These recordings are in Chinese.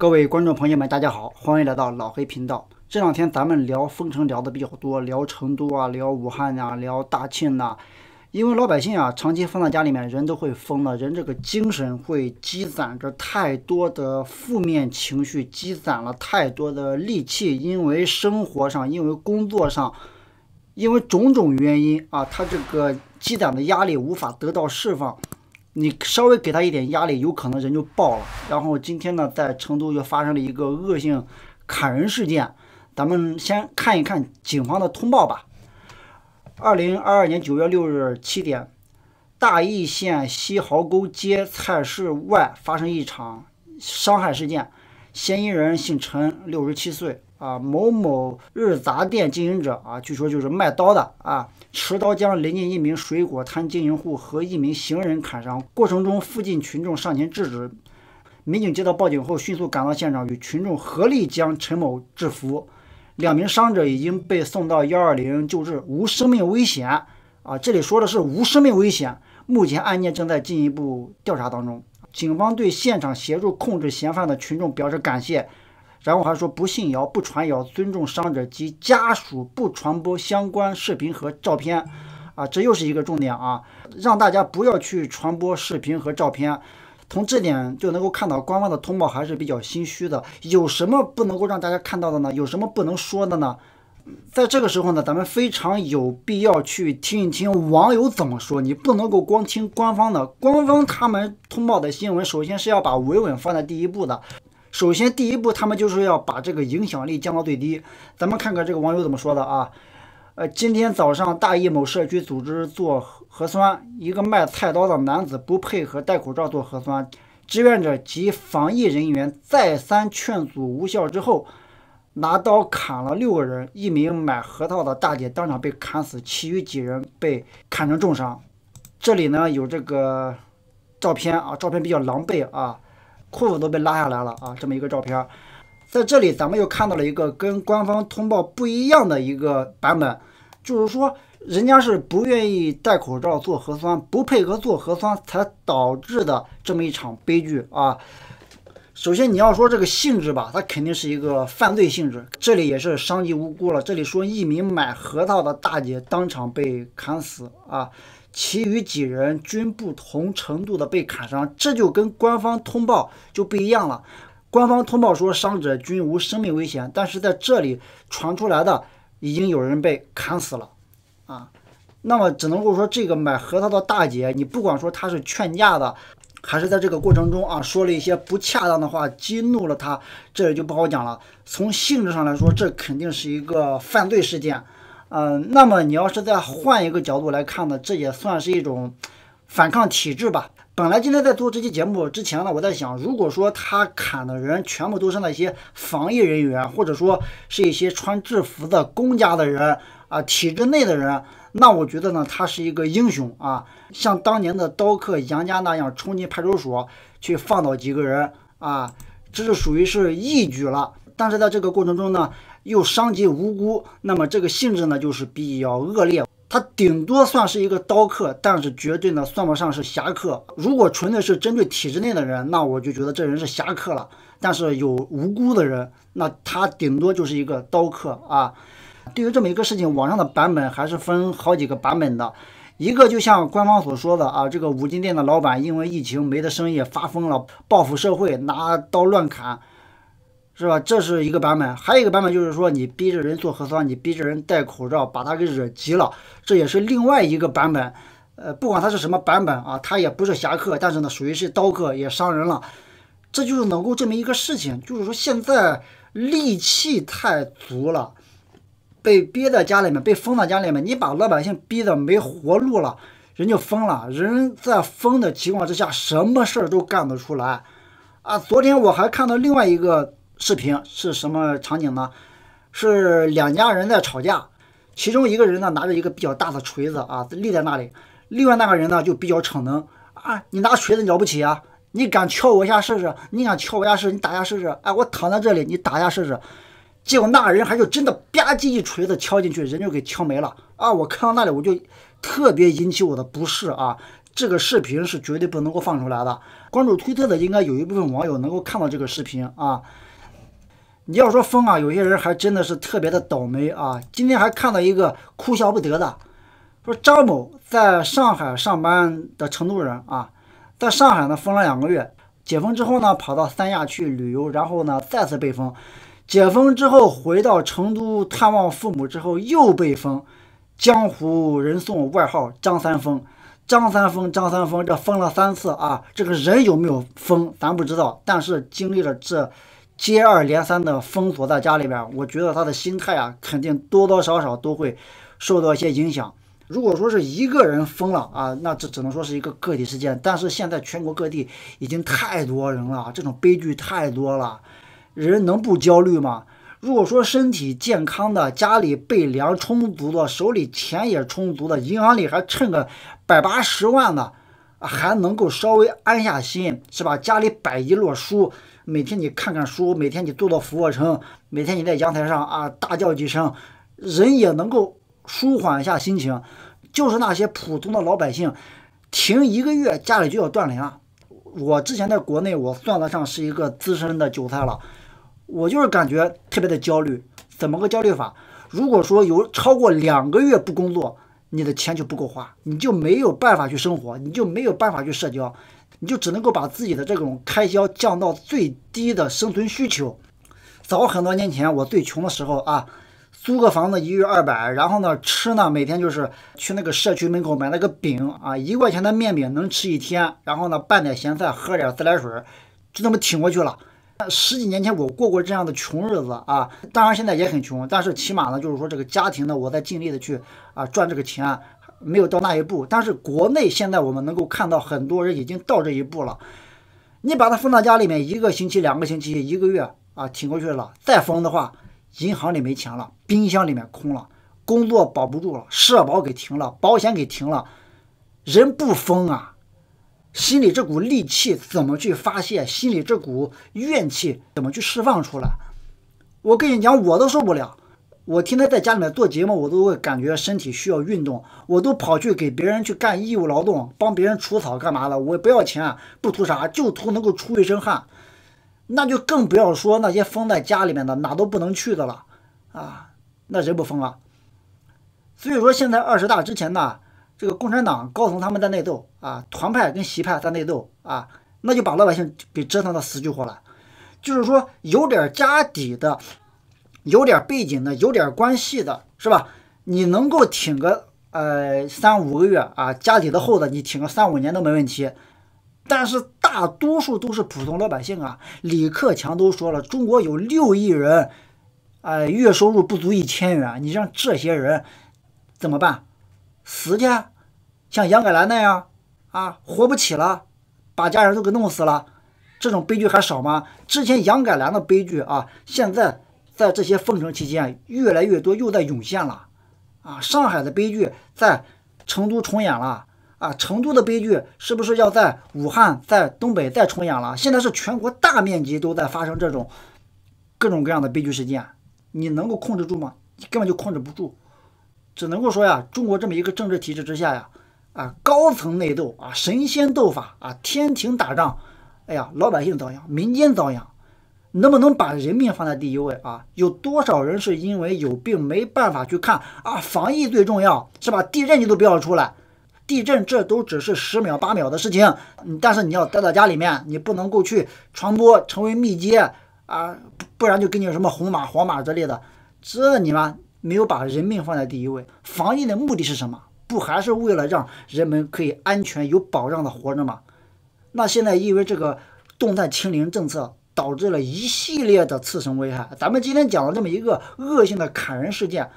各位观众朋友们，大家好，欢迎来到老黑频道。这两天咱们聊封城聊的比较多，聊成都啊，聊武汉啊，聊大庆啊，因为老百姓啊，长期放在家里面，人都会疯了，人这个精神会积攒着太多的负面情绪，积攒了太多的戾气，因为生活上，因为工作上，因为种种原因啊，他这个积攒的压力无法得到释放。你稍微给他一点压力，有可能人就爆了。然后今天呢，在成都又发生了一个恶性砍人事件，咱们先看一看警方的通报吧。二零二二年九月六日七点，大邑县西壕沟街菜市外发生一场伤害事件，嫌疑人姓陈，六十七岁。啊，某某日杂店经营者啊，据说就是卖刀的啊，持刀将邻近一名水果摊经营户和一名行人砍伤。过程中，附近群众上前制止。民警接到报警后，迅速赶到现场，与群众合力将陈某制服。两名伤者已经被送到幺二零救治，无生命危险。啊，这里说的是无生命危险。目前案件正在进一步调查当中。警方对现场协助控制嫌犯的群众表示感谢。然后还说不信谣不传谣，尊重伤者及家属，不传播相关视频和照片，啊，这又是一个重点啊，让大家不要去传播视频和照片。从这点就能够看到，官方的通报还是比较心虚的。有什么不能够让大家看到的呢？有什么不能说的呢？在这个时候呢，咱们非常有必要去听一听网友怎么说。你不能够光听官方的，官方他们通报的新闻，首先是要把维稳放在第一步的。首先，第一步，他们就是要把这个影响力降到最低。咱们看看这个网友怎么说的啊？呃，今天早上，大邑某社区组织做核核酸，一个卖菜刀的男子不配合戴口罩做核酸，志愿者及防疫人员再三劝阻无效之后，拿刀砍了六个人，一名买核桃的大姐当场被砍死，其余几人被砍成重伤。这里呢有这个照片啊，照片比较狼狈啊。裤子都被拉下来了啊！这么一个照片，在这里咱们又看到了一个跟官方通报不一样的一个版本，就是说人家是不愿意戴口罩做核酸，不配合做核酸才导致的这么一场悲剧啊。首先你要说这个性质吧，它肯定是一个犯罪性质，这里也是伤及无辜了。这里说一名买核桃的大姐当场被砍死啊。其余几人均不同程度的被砍伤，这就跟官方通报就不一样了。官方通报说伤者均无生命危险，但是在这里传出来的已经有人被砍死了啊。那么只能够说这个买核桃的大姐，你不管说她是劝架的，还是在这个过程中啊说了一些不恰当的话激怒了他，这里就不好讲了。从性质上来说，这肯定是一个犯罪事件。嗯，那么你要是在换一个角度来看呢，这也算是一种 反抗体制吧。本来今天在做这期节目之前呢，我在想，如果说他砍的人全部都是那些防疫人员，或者说是一些穿制服的公家的人啊，体制内的人，那我觉得呢，他是一个英雄啊，像当年的刀客杨家那样冲进派出所去放倒几个人啊，这是属于是义举了。但是在这个过程中呢，又伤及无辜，那么这个性质呢，就是比较恶劣。他顶多算是一个刀客，但是绝对呢，算不上是侠客。如果纯粹是针对体制内的人，那我就觉得这人是侠客了。但是有无辜的人，那他顶多就是一个刀客啊。对于这么一个事情，网上的版本还是分好几个版本的。一个就像官方所说的啊，这个五金店的老板因为疫情没得生意，发疯了，报复社会，拿刀乱砍。是吧？这是一个版本，还有一个版本就是说你逼着人做核酸，你逼着人戴口罩，把他给惹急了，这也是另外一个版本。呃，不管他是什么版本啊，他也不是侠客，但是呢，属于是刀客，也伤人了。这就是能够证明一个事情，就是说现在戾气太足了，被憋在家里面，被封在家里面，你把老百姓逼得没活路了，人就疯了。人在疯的情况之下，什么事儿都干得出来啊！昨天我还看到另外一个。视频是什么场景呢？是两家人在吵架，其中一个人呢拿着一个比较大的锤子啊，立在那里。另外那个人呢就比较逞能啊，你拿锤子了不起啊？你敢敲我一下试试？你敢敲我一下试？你打一下试试？哎，我躺在这里，你打一下试试。结果那个人还就真的吧唧一锤子敲进去，人就给敲没了啊！我看到那里我就特别引起我的不适啊！这个视频是绝对不能够放出来的。关注推特的应该有一部分网友能够看到这个视频啊。你要说封啊，有些人还真的是特别的倒霉啊。今天还看到一个哭笑不得的，说张某在上海上班的成都人啊，在上海呢封了两个月，解封之后呢跑到三亚去旅游，然后呢再次被封，解封之后回到成都探望父母之后又被封，江湖人送外号张三丰，张三丰，张三丰，这封了三次啊。这个人有没有封，咱不知道，但是经历了这。接二连三的封锁在家里边，我觉得他的心态啊，肯定多多少少都会受到一些影响。如果说是一个人封了啊，那这只能说是一个个体事件。但是现在全国各地已经太多人了，这种悲剧太多了，人能不焦虑吗？如果说身体健康的，家里备粮充足的，手里钱也充足的，银行里还趁个百八十万的，还能够稍微安下心，是吧？家里摆一摞书。每天你看看书，每天你做做俯卧撑，每天你在阳台上啊大叫几声，人也能够舒缓一下心情。就是那些普通的老百姓，停一个月家里就要断粮。我之前在国内，我算得上是一个资深的韭菜了，我就是感觉特别的焦虑。怎么个焦虑法？如果说有超过两个月不工作，你的钱就不够花，你就没有办法去生活，你就没有办法去社交。你就只能够把自己的这种开销降到最低的生存需求。早很多年前，我最穷的时候啊，租个房子一月二百，然后呢吃呢每天就是去那个社区门口买那个饼啊，一块钱的面饼能吃一天，然后呢拌点咸菜，喝点自来水，就那么挺过去了。十几年前我过过这样的穷日子啊，当然现在也很穷，但是起码呢就是说这个家庭呢我在尽力的去啊赚这个钱。没有到那一步，但是国内现在我们能够看到很多人已经到这一步了。你把它封到家里面，一个星期、两个星期、一个月啊，挺过去了。再封的话，银行里没钱了，冰箱里面空了，工作保不住了，社保给停了，保险给停了。人不疯啊，心里这股戾气怎么去发泄？心里这股怨气怎么去释放出来？我跟你讲，我都受不了。我天天在家里面做节目，我都会感觉身体需要运动，我都跑去给别人去干义务劳动，帮别人除草干嘛的，我不要钱，不图啥，就图能够出一身汗。那就更不要说那些封在家里面的，哪都不能去的了，啊，那人不疯了。所以说现在二十大之前呢，这个共产党高层他们在内斗啊，团派跟习派在内斗啊，那就把老百姓给折腾的死去活来。就是说有点家底的。有点背景的，有点关系的，是吧？你能够挺个呃三五个月啊，家底子厚的，你挺个三五年都没问题。但是大多数都是普通老百姓啊。李克强都说了，中国有六亿人，呃，月收入不足一千元，你让这些人怎么办？死去？像杨改兰那样啊，活不起了，把家人都给弄死了，这种悲剧还少吗？之前杨改兰的悲剧啊，现在。在这些封城期间，越来越多又在涌现了，啊，上海的悲剧在成都重演了，啊，成都的悲剧是不是要在武汉、在东北再重演了？现在是全国大面积都在发生这种各种各样的悲剧事件，你能够控制住吗？你根本就控制不住，只能够说呀，中国这么一个政治体制之下呀，啊，高层内斗啊，神仙斗法啊，天庭打仗，哎呀，老百姓遭殃，民间遭殃。能不能把人命放在第一位啊？有多少人是因为有病没办法去看啊？防疫最重要是吧？地震你都不要出来，地震这都只是十秒八秒的事情，但是你要待到家里面，你不能够去传播成为密接啊，不然就给你什么红码黄码之类的，这你妈没有把人命放在第一位。防疫的目的是什么？不还是为了让人们可以安全有保障的活着吗？那现在因为这个动态清零政策。导致了一系列的次生危害。咱们今天讲了这么一个恶性的砍人事件，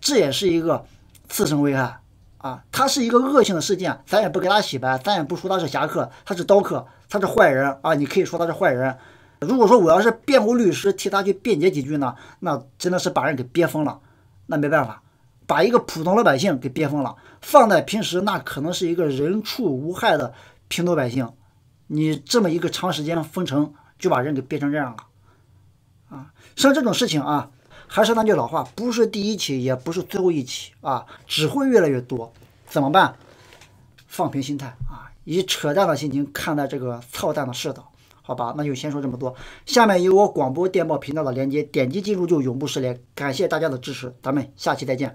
这也是一个次生危害啊。它是一个恶性的事件，咱也不给他洗白，咱也不说他是侠客，他是刀客，他是坏人啊。你可以说他是坏人。如果说我要是辩护律师替他去辩解几句呢，那真的是把人给憋疯了。那没办法，把一个普通老百姓给憋疯了。放在平时，那可能是一个人畜无害的平头百姓。你这么一个长时间封城。就把人给变成这样了，啊，像这种事情啊，还是那句老话，不是第一起，也不是最后一起啊，只会越来越多，怎么办？放平心态啊，以扯淡的心情看待这个操蛋的世道，好吧，那就先说这么多。下面有我广播电报频道的连接，点击进入就永不失联。感谢大家的支持，咱们下期再见。